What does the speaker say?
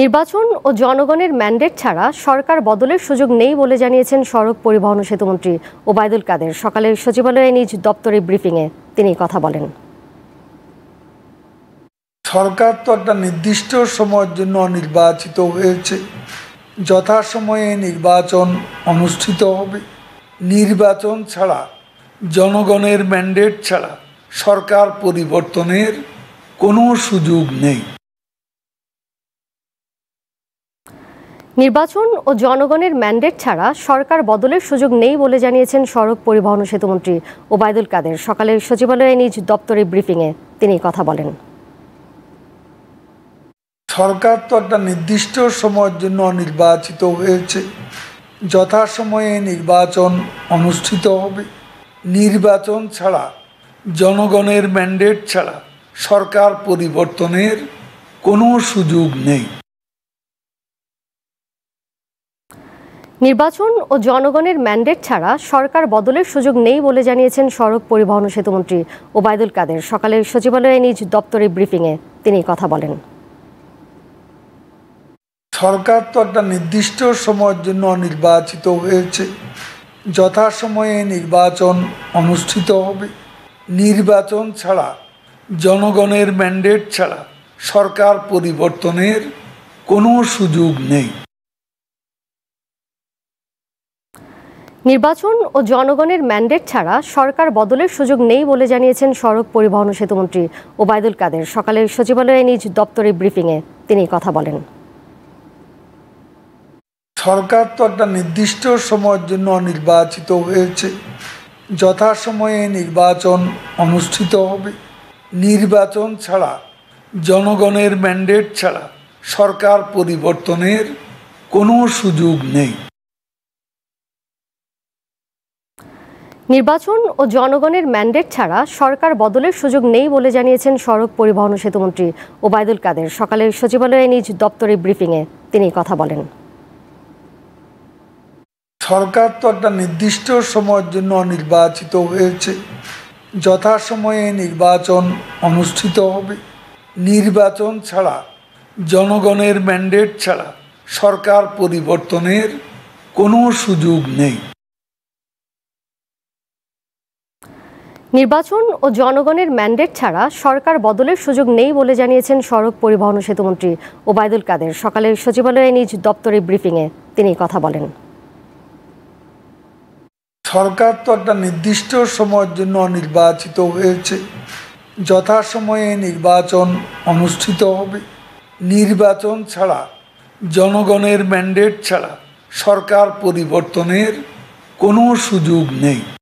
নির্বাচন ও জনগণের ম্যান্ডেট ছাড়া সরকার বদলের সুযোগ নেই বলে জানিয়েছেন সড়ক পরিবহন সেতুমন্ত্রী ওবায়দুল কাদের সকালে সচিবালয়ে নিজ দপ্তরে ব্রিফিংয়ে তিনি কথা বলেন সরকার তো একটা নির্দিষ্ট সময়ের জন্য নির্বাচিত হয়েছে যথাসময়ে নির্বাচন অনুষ্ঠিত হবে নির্বাচন ছাড়া জনগণের ম্যান্ডেট ছাড়া সরকার পরিবর্তনের কোনো সুযোগ নেই নির্বাচন ও জনগণের ম্যান্ডেট ছাড়া সরকার বদলের সুযোগ নেই বলে জানিয়েছেন সড়ক পরিবহন সেতুমন্ত্রী ওবায়দুল কাদের সকালে সচিবালয়ে নিজ দপ্তরে ব্রিফিংয়ে তিনি কথা বলেন সরকার তো একটা নির্দিষ্ট সময়ের জন্য নির্বাচিত হয়েছে যথাসময়ে নির্বাচন অনুষ্ঠিত হবে নির্বাচন ছাড়া জনগণের ম্যান্ডেট ছাড়া সরকার পরিবর্তনের কোনো সুযোগ নেই নির্বাচন ও জনগণের ম্যান্ডেট ছাড়া সরকার বদলের সুযোগ নেই বলে জানিয়েছেন সড়ক পরিবহন ও সেতুমন্ত্রী ওবায়দুল কাদের সকালে সচিবালয়ে নিজ দপ্তরে ব্রিফিংয়ে তিনি কথা বলেন সরকার তো একটা নির্দিষ্ট সময়ের জন্য নির্বাচিত হয়েছে যথাসময়ে নির্বাচন অনুষ্ঠিত হবে নির্বাচন ছাড়া জনগণের ম্যান্ডেট ছাড়া সরকার পরিবর্তনের কোনো সুযোগ নেই নির্বাচন ও জনগণের ম্যান্ডেট ছাড়া সরকার বদলের সুযোগ নেই বলে জানিয়েছেন সড়ক পরিবহন সেতুমন্ত্রী ওবায়দুল কাদের সকালে সচিবালয়ে নিজ দপ্তরে ব্রিফিংয়ে তিনি কথা বলেন সরকার তো একটা নির্দিষ্ট সময়ের জন্য নির্বাচিত হয়েছে যথাসময়ে নির্বাচন অনুষ্ঠিত হবে নির্বাচন ছাড়া জনগণের ম্যান্ডেট ছাড়া সরকার পরিবর্তনের কোনো সুযোগ নেই নির্বাচন ও জনগণের ম্যান্ডেট ছাড়া সরকার বদলের সুযোগ নেই বলে জানিয়েছেন সড়ক পরিবহন ও সেতুমন্ত্রী ওবায়দুল কাদের সকালে সচিবালয়ে নিজ দপ্তরে ব্রিফিংয়ে তিনি কথা বলেন সরকার তো একটা নির্দিষ্ট সময়ের জন্য নির্বাচিত হয়েছে যথাসময়ে নির্বাচন অনুষ্ঠিত হবে নির্বাচন ছাড়া জনগণের ম্যান্ডেট ছাড়া সরকার পরিবর্তনের কোনো সুযোগ নেই নির্বাচন ও জনগণের ম্যান্ডেট ছাড়া সরকার বদলের সুযোগ নেই বলে জানিয়েছেন সড়ক পরিবহন সেতুমন্ত্রী ওবায়দুল কাদের সকালে সচিবালয়ে নিজ দপ্তরে ব্রিফিংয়ে তিনি কথা বলেন সরকার তো একটা নির্দিষ্ট সময়ের জন্য নির্বাচিত হয়েছে যথাসময়ে নির্বাচন অনুষ্ঠিত হবে নির্বাচন ছাড়া জনগণের ম্যান্ডেট ছাড়া সরকার পরিবর্তনের কোনো সুযোগ নেই